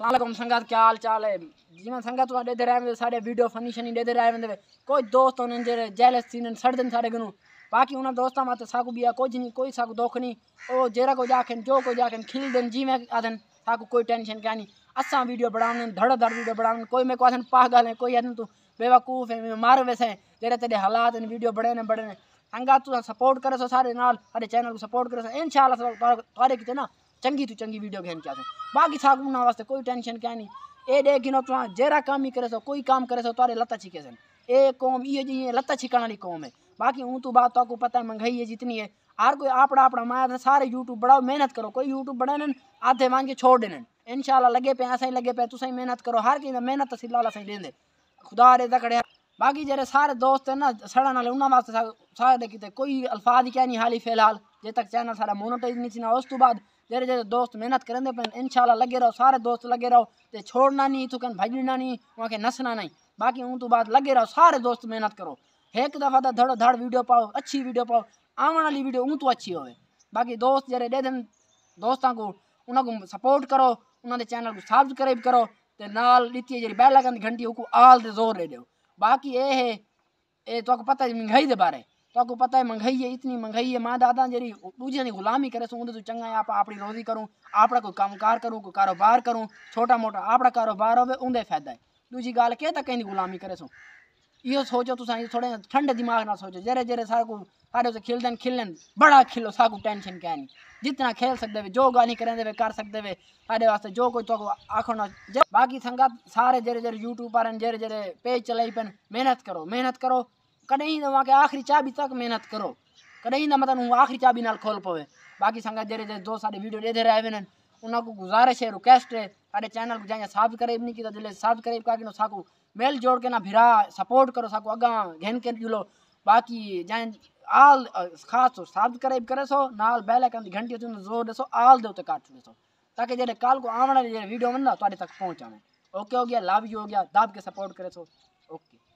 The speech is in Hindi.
सलाम संगत क्या हाल चाल है जी मैं संगत तुम डेदे रहे सारे वीडियो फनी शनी डेदे रहे वेंदे कोई दोस्त उन्हनि जे जेलस थींदा आहिनि सड़दनि सारे गनू बाक़ी उन दोस्तों मां साकू बिया कुछ नहीं कोई साकू दुख नहीं ओ जहिड़ा कोई आखनि जो कोई खिल दिन जी मैं आदन साकू कोई टेंशन क्या नहीं असा वीडियो बढ़ाउनि धड़ धड़ वीडियो बढ़ाउनि कोई मेरे को आदन पा ॻाल्हाइनि कोई आदन तू बेवकूफ़ है मार वैसे जेरे तेरे हालात आहिनि वीडियो बढ़े न बढ़े संगत तू सपोर्ट करो सो सारे नाल सारे चैनल को सपोर्ट करो सो इन शाला थोरे किथे न चंगी तू चंगी वीडियो गेम क्या बाकी था घूमना वास्ते कोई टेंशन क्या नहीं ए डे गिनो तो जेरा काम ही करे सो कोई काम करे सो तारे लत छिके सन ए कौम ये जी लत लता छिकण वाली कौम है बाकी हूँ तो बात तो आपको पता है महंगाई है जितनी है हर कोई आपड़ा आपड़ा माया सारे यूट्यूब बढ़ाओ मेहनत करो कोई यूट्यूब बढ़ाने आधे मांग के छोड़ देने इनशाला लगे पे ऐसा ही लगे पे तुम मेहनत करो हर की मेहनत सिला लाला सही लेंदे खुदा रे दकड़े बाकी जेरे सारे दोस्त हैं ना सड़ा नाले उन्होंने वास्ते सारे कितने कोई अल्फाज क्या नहीं हाली फिलहाल जे तक चैनल सारा मोनोटाइज नहीं थी ना उस तो बाद जरे जरे दोस्त मेहनत करंदे पिया इनशाला लगे रहो सारे दोस्त लगे रहो ते छोड़ना नहीं तू कजना नहीं वहाँ के नसना नहीं बाकी ऊँ तू बात लगे रहो सारे दोस्त मेहनत करो एक दफ़ा तो धड़ो धड़ वीडियो पाओ अच्छी वीडियो पाओ आवन वाली वीडियो ऊँ तू अच्छी हो बाकी दोस्त जरे दे दिन दोस्तों को उन्होंने सपोर्ट करो उन्होंने चैनल को सब्सक्राइब करो तो नाल ਦਿੱਤੀ ਜਿਹੜੀ ਬੈਲ ਲਗਨ ਦੀ ਘੰਟੀ ਉਹ ਕੋ ਆਲ ਦੇ ਜ਼ੋਰ ਦੇ ਦਿਓ ਬਾਕੀ ਇਹ ਹੈ ਇਹ ਤੁਹਾਨੂੰ ਪਤਾ ਹੈ तो आपको पता है महंगाई है इतनी महंगाई है मां दादा जरी दूजे ने गुलामी करे सो तो चंगा आप अपनी रोजी करूँ अपना कोई काम कार करूँ कोई कारोबार करूँ छोटा मोटा अपना कारोबार हो फायदा है दूजी गाल के तो कहीं गुलामी करे सो यो सोचो तो थोड़े ठंडे दिमाग ना सोचो जरे जरे सारे सारे उसे खिलदन खिलन बड़ा खिलो साकू टेंशन क्या नहीं जितना खेल सकते वे जो गाली करें वे कर सकते वे सारे वास्ते जो कोई तो आखो ना बाकी संगत सारे जरे जरे यूट्यूब पर जरे जरे पेज चलाई पेन मेहनत करो मेहनत करो कॾहिं तव्हां के आख़िरी चाबी तक मेहनत करो कॾहिं ना मतलब आख़िरी चाबी नाल खोल पवे बाक़ी संगत जहिड़े जहिड़े दोस्त साढ़े वीडियो ॾेधे रहे वेंदा आहिनि उनको गुजारिश है रिक्वेस्ट है साढ़े चैनल को जाए सब्सक्राइब नहीं किया दिले सब्सक्राइब कर साकू मेल जोड़ के ना भिरा सपोर्ट करो साकू अगा घेन के जुलो बाकी जाए आल खास तो सब्सक्राइब करे सो नाल बेल आइकन की घंटी जोर दसो आल देते काट दसो ताकि जैसे कल को आवन वाले वीडियो मन ना तक पहुँचा ओके हो गया लव यू हो गया दाब के सपोर्ट करे सो ओके